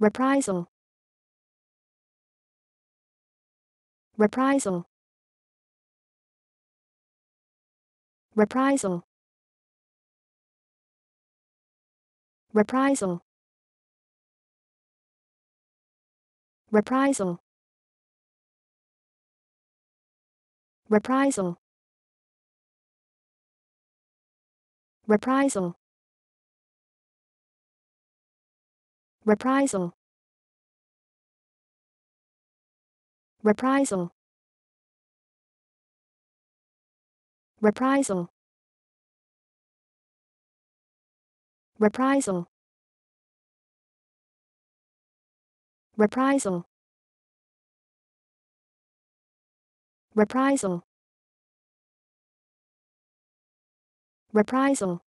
reprisal reprisal reprisal reprisal reprisal reprisal reprisal reprisal reprisal reprisal reprisal reprisal reprisal reprisal